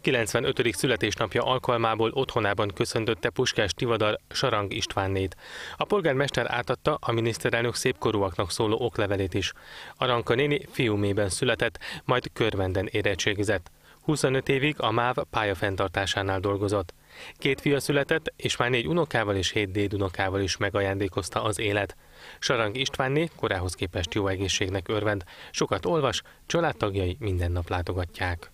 95. születésnapja alkalmából otthonában köszöntötte Puskás Tivadar Sarang Istvánnét. A polgármester átadta a miniszterelnök szépkorúaknak szóló oklevelét is. Aranka néni fiumében született, majd körvenden érettségizett. 25 évig a MÁV pályafenntartásánál dolgozott. Két fia született, és már négy unokával és hét dédunokával is megajándékozta az élet. Sarang Istvánné korához képest jó egészségnek örvend, sokat olvas, családtagjai minden nap látogatják.